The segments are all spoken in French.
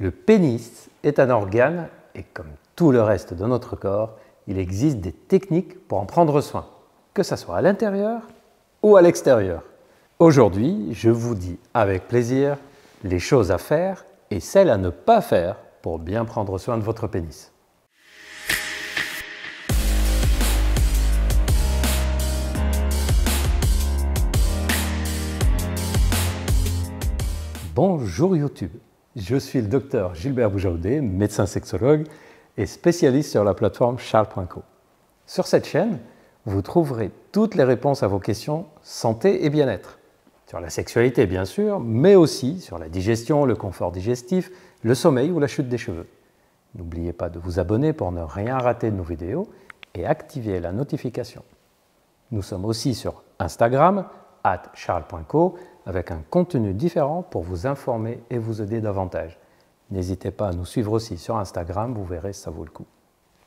Le pénis est un organe et comme tout le reste de notre corps, il existe des techniques pour en prendre soin, que ce soit à l'intérieur ou à l'extérieur. Aujourd'hui, je vous dis avec plaisir les choses à faire et celles à ne pas faire pour bien prendre soin de votre pénis. Bonjour YouTube je suis le docteur Gilbert Boujaudet, médecin sexologue et spécialiste sur la plateforme charles.co. Sur cette chaîne, vous trouverez toutes les réponses à vos questions santé et bien-être. Sur la sexualité, bien sûr, mais aussi sur la digestion, le confort digestif, le sommeil ou la chute des cheveux. N'oubliez pas de vous abonner pour ne rien rater de nos vidéos et activer la notification. Nous sommes aussi sur Instagram, at charles.co avec un contenu différent pour vous informer et vous aider davantage. N'hésitez pas à nous suivre aussi sur Instagram, vous verrez, ça vaut le coup.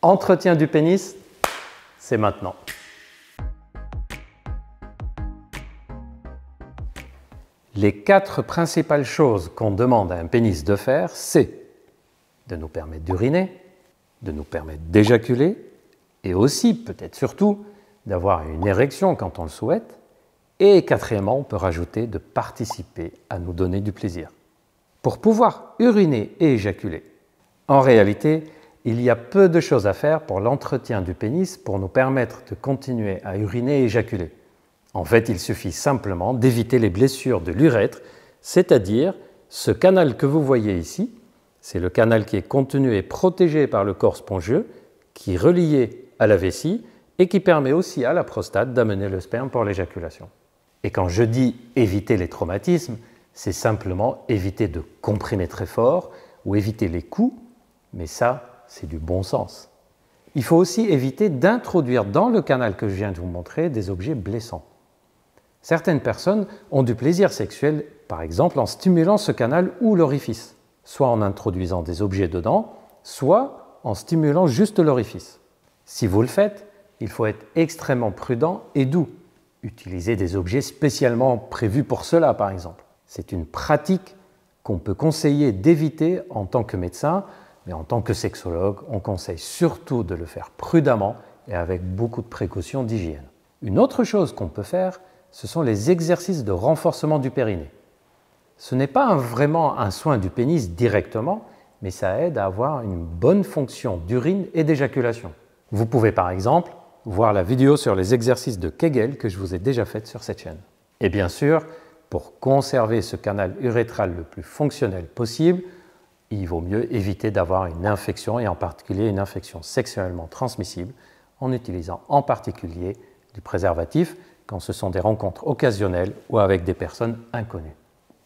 Entretien du pénis, c'est maintenant. Les quatre principales choses qu'on demande à un pénis de faire, c'est de nous permettre d'uriner, de nous permettre d'éjaculer, et aussi, peut-être surtout, d'avoir une érection quand on le souhaite, et quatrièmement, on peut rajouter de participer à nous donner du plaisir. Pour pouvoir uriner et éjaculer, en réalité, il y a peu de choses à faire pour l'entretien du pénis pour nous permettre de continuer à uriner et éjaculer. En fait, il suffit simplement d'éviter les blessures de l'urètre, c'est-à-dire ce canal que vous voyez ici, c'est le canal qui est contenu et protégé par le corps spongieux, qui est relié à la vessie et qui permet aussi à la prostate d'amener le sperme pour l'éjaculation. Et quand je dis éviter les traumatismes, c'est simplement éviter de comprimer très fort ou éviter les coups, mais ça, c'est du bon sens. Il faut aussi éviter d'introduire dans le canal que je viens de vous montrer des objets blessants. Certaines personnes ont du plaisir sexuel, par exemple, en stimulant ce canal ou l'orifice, soit en introduisant des objets dedans, soit en stimulant juste l'orifice. Si vous le faites, il faut être extrêmement prudent et doux utiliser des objets spécialement prévus pour cela, par exemple. C'est une pratique qu'on peut conseiller d'éviter en tant que médecin, mais en tant que sexologue, on conseille surtout de le faire prudemment et avec beaucoup de précautions d'hygiène. Une autre chose qu'on peut faire, ce sont les exercices de renforcement du périnée. Ce n'est pas vraiment un soin du pénis directement, mais ça aide à avoir une bonne fonction d'urine et d'éjaculation. Vous pouvez par exemple voir la vidéo sur les exercices de Kegel que je vous ai déjà faite sur cette chaîne. Et bien sûr, pour conserver ce canal urétral le plus fonctionnel possible, il vaut mieux éviter d'avoir une infection et en particulier une infection sexuellement transmissible en utilisant en particulier du préservatif quand ce sont des rencontres occasionnelles ou avec des personnes inconnues.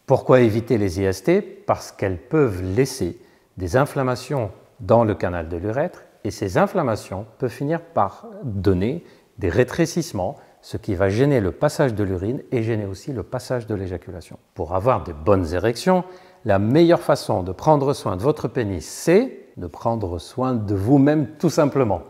Pourquoi éviter les IST Parce qu'elles peuvent laisser des inflammations dans le canal de l'urètre et ces inflammations peuvent finir par donner des rétrécissements, ce qui va gêner le passage de l'urine et gêner aussi le passage de l'éjaculation. Pour avoir de bonnes érections, la meilleure façon de prendre soin de votre pénis, c'est de prendre soin de vous-même tout simplement.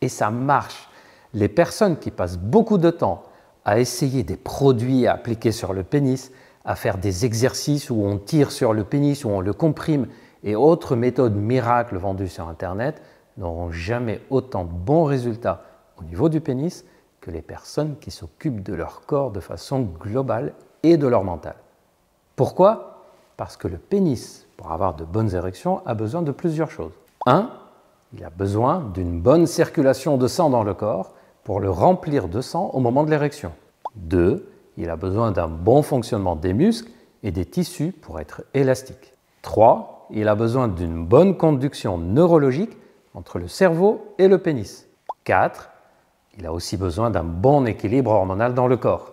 Et ça marche. Les personnes qui passent beaucoup de temps à essayer des produits à appliquer sur le pénis, à faire des exercices où on tire sur le pénis, où on le comprime et autres méthodes miracles vendues sur Internet, n'auront jamais autant de bons résultats au niveau du pénis que les personnes qui s'occupent de leur corps de façon globale et de leur mental. Pourquoi Parce que le pénis, pour avoir de bonnes érections, a besoin de plusieurs choses. 1. Il a besoin d'une bonne circulation de sang dans le corps pour le remplir de sang au moment de l'érection. 2. Il a besoin d'un bon fonctionnement des muscles et des tissus pour être élastique. 3. Il a besoin d'une bonne conduction neurologique entre le cerveau et le pénis. 4. Il a aussi besoin d'un bon équilibre hormonal dans le corps.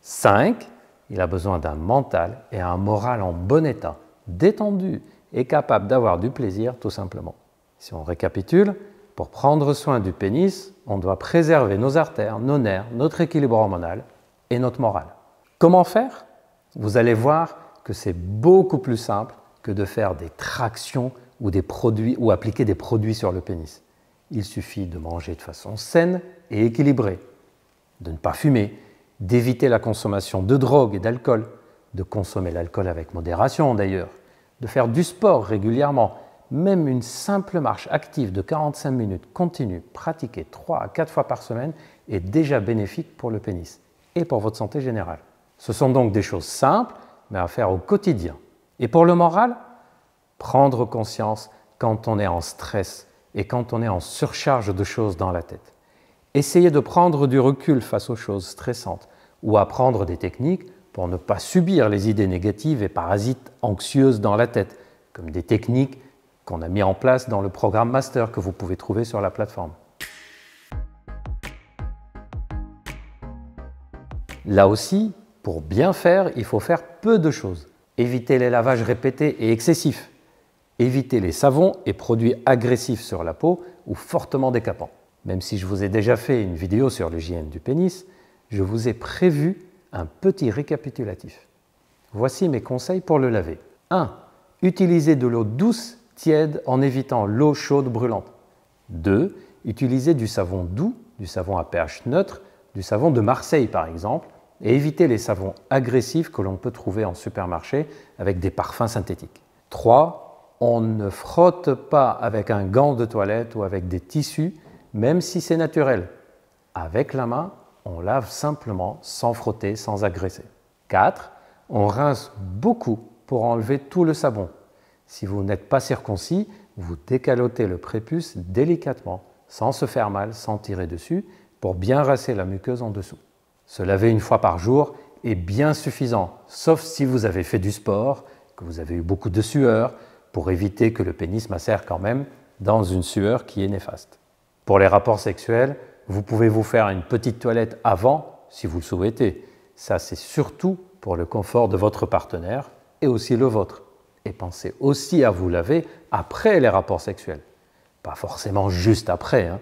5. Il a besoin d'un mental et un moral en bon état, détendu et capable d'avoir du plaisir tout simplement. Si on récapitule, pour prendre soin du pénis, on doit préserver nos artères, nos nerfs, notre équilibre hormonal et notre moral. Comment faire Vous allez voir que c'est beaucoup plus simple que de faire des tractions ou, des ou appliquer des produits sur le pénis. Il suffit de manger de façon saine et équilibrée, de ne pas fumer, d'éviter la consommation de drogue et d'alcool, de consommer l'alcool avec modération d'ailleurs, de faire du sport régulièrement, même une simple marche active de 45 minutes continue, pratiquée 3 à 4 fois par semaine, est déjà bénéfique pour le pénis et pour votre santé générale. Ce sont donc des choses simples, mais à faire au quotidien. Et pour le moral, prendre conscience quand on est en stress et quand on est en surcharge de choses dans la tête. Essayez de prendre du recul face aux choses stressantes ou apprendre des techniques pour ne pas subir les idées négatives et parasites anxieuses dans la tête, comme des techniques qu'on a mis en place dans le programme master que vous pouvez trouver sur la plateforme. Là aussi, pour bien faire, il faut faire peu de choses. Éviter les lavages répétés et excessifs. Évitez les savons et produits agressifs sur la peau ou fortement décapants. Même si je vous ai déjà fait une vidéo sur l'hygiène du pénis, je vous ai prévu un petit récapitulatif. Voici mes conseils pour le laver. 1. Utilisez de l'eau douce, tiède, en évitant l'eau chaude brûlante. 2. Utilisez du savon doux, du savon à pH neutre, du savon de Marseille par exemple, et évitez les savons agressifs que l'on peut trouver en supermarché avec des parfums synthétiques. 3 on ne frotte pas avec un gant de toilette ou avec des tissus, même si c'est naturel. Avec la main, on lave simplement sans frotter, sans agresser. 4. On rince beaucoup pour enlever tout le sabon. Si vous n'êtes pas circoncis, vous décalotez le prépuce délicatement, sans se faire mal, sans tirer dessus, pour bien rincer la muqueuse en dessous. Se laver une fois par jour est bien suffisant, sauf si vous avez fait du sport, que vous avez eu beaucoup de sueur, pour éviter que le pénis macère quand même dans une sueur qui est néfaste. Pour les rapports sexuels, vous pouvez vous faire une petite toilette avant si vous le souhaitez. Ça, c'est surtout pour le confort de votre partenaire et aussi le vôtre. Et pensez aussi à vous laver après les rapports sexuels. Pas forcément juste après. Hein.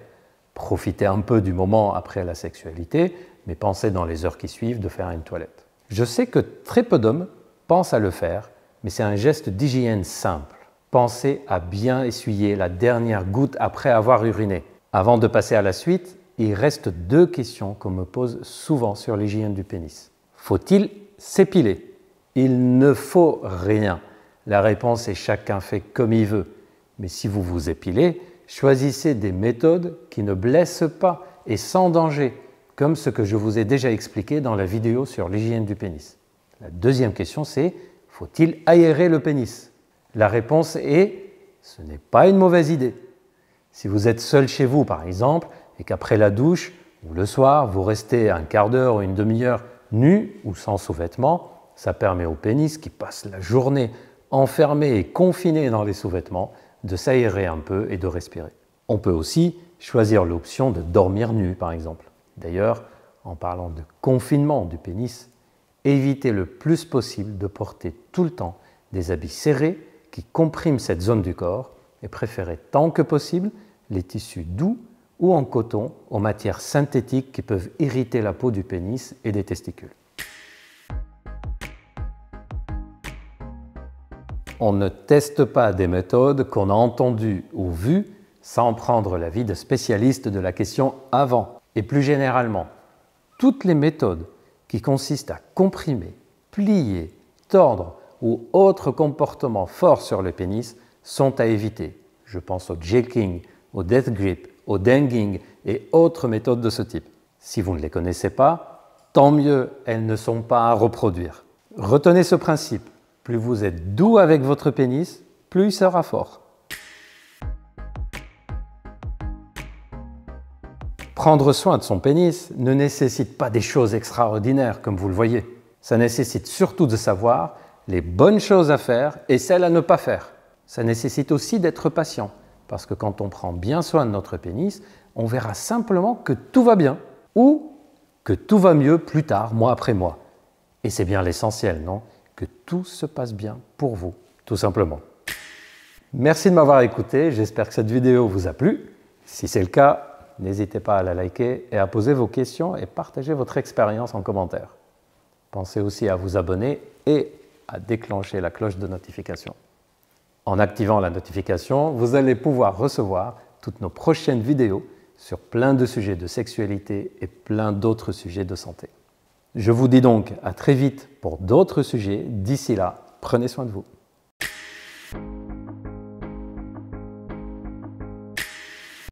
Profitez un peu du moment après la sexualité, mais pensez dans les heures qui suivent de faire une toilette. Je sais que très peu d'hommes pensent à le faire, mais c'est un geste d'hygiène simple pensez à bien essuyer la dernière goutte après avoir uriné. Avant de passer à la suite, il reste deux questions qu'on me pose souvent sur l'hygiène du pénis. Faut-il s'épiler Il ne faut rien. La réponse est chacun fait comme il veut. Mais si vous vous épilez, choisissez des méthodes qui ne blessent pas et sans danger, comme ce que je vous ai déjà expliqué dans la vidéo sur l'hygiène du pénis. La deuxième question c'est, faut-il aérer le pénis la réponse est ce n'est pas une mauvaise idée. Si vous êtes seul chez vous, par exemple, et qu'après la douche ou le soir, vous restez un quart d'heure ou une demi-heure nu ou sans sous-vêtements, ça permet au pénis qui passe la journée enfermé et confiné dans les sous-vêtements de s'aérer un peu et de respirer. On peut aussi choisir l'option de dormir nu, par exemple. D'ailleurs, en parlant de confinement du pénis, évitez le plus possible de porter tout le temps des habits serrés qui comprime cette zone du corps et préférez tant que possible les tissus doux ou en coton aux matières synthétiques qui peuvent irriter la peau du pénis et des testicules. On ne teste pas des méthodes qu'on a entendues ou vues sans prendre l'avis de spécialistes de la question avant. Et plus généralement, toutes les méthodes qui consistent à comprimer, plier, tordre ou autres comportements forts sur le pénis sont à éviter. Je pense au jacking, au death grip, au danging et autres méthodes de ce type. Si vous ne les connaissez pas, tant mieux, elles ne sont pas à reproduire. Retenez ce principe, plus vous êtes doux avec votre pénis, plus il sera fort. Prendre soin de son pénis ne nécessite pas des choses extraordinaires, comme vous le voyez. Ça nécessite surtout de savoir les bonnes choses à faire et celles à ne pas faire. Ça nécessite aussi d'être patient, parce que quand on prend bien soin de notre pénis, on verra simplement que tout va bien, ou que tout va mieux plus tard, mois après mois. Et c'est bien l'essentiel, non Que tout se passe bien pour vous, tout simplement. Merci de m'avoir écouté, j'espère que cette vidéo vous a plu. Si c'est le cas, n'hésitez pas à la liker et à poser vos questions et partager votre expérience en commentaire. Pensez aussi à vous abonner et à déclencher la cloche de notification. En activant la notification, vous allez pouvoir recevoir toutes nos prochaines vidéos sur plein de sujets de sexualité et plein d'autres sujets de santé. Je vous dis donc à très vite pour d'autres sujets. D'ici là, prenez soin de vous.